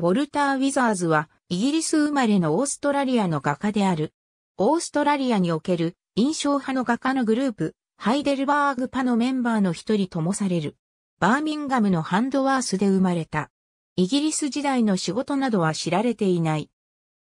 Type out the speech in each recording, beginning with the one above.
ウォルター・ウィザーズは、イギリス生まれのオーストラリアの画家である。オーストラリアにおける印象派の画家のグループ、ハイデルバーグパのメンバーの一人ともされる。バーミンガムのハンドワースで生まれた。イギリス時代の仕事などは知られていない。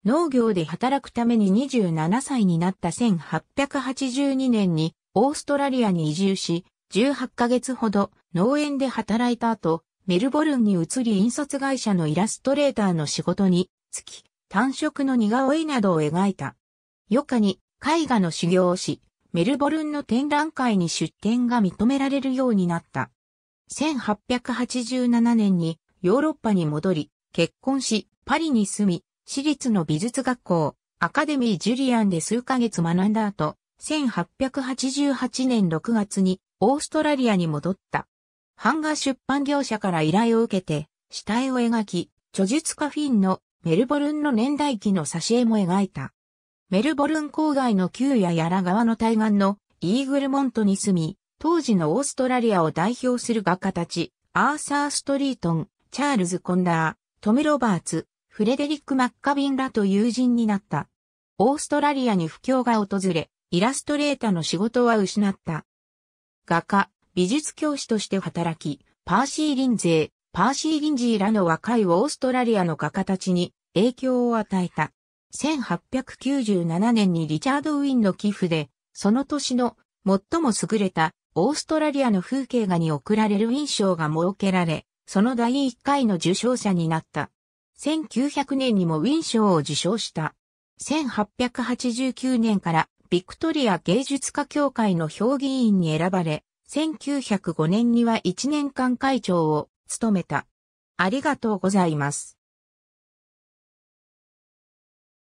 農業で働くために27歳になった1882年にオーストラリアに移住し、18ヶ月ほど農園で働いた後、メルボルンに移り印刷会社のイラストレーターの仕事に就き、単色の似顔絵などを描いた。余暇に絵画の修行をし、メルボルンの展覧会に出展が認められるようになった。1887年にヨーロッパに戻り、結婚し、パリに住み、私立の美術学校、アカデミー・ジュリアンで数ヶ月学んだ後、1888年6月にオーストラリアに戻った。版画出版業者から依頼を受けて、下絵を描き、著述家フィンのメルボルンの年代記の挿絵も描いた。メルボルン郊外の旧ややら川の対岸のイーグルモントに住み、当時のオーストラリアを代表する画家たち、アーサー・ストリートン、チャールズ・コンダー、トム・ロバーツ、フレデリック・マッカビンらと友人になった。オーストラリアに不況が訪れ、イラストレーターの仕事は失った。画家、美術教師として働き、パーシー・リンゼー、パーシー・リンジーらの若いオーストラリアの画家たちに影響を与えた。1897年にリチャード・ウィンの寄付で、その年の最も優れたオーストラリアの風景画に贈られるウィン賞が設けられ、その第1回の受賞者になった。1900年にもウィン賞を受賞した。1889年からビクトリア芸術家協会の評議員に選ばれ、1905年には1年間会長を務めた。ありがとうございます。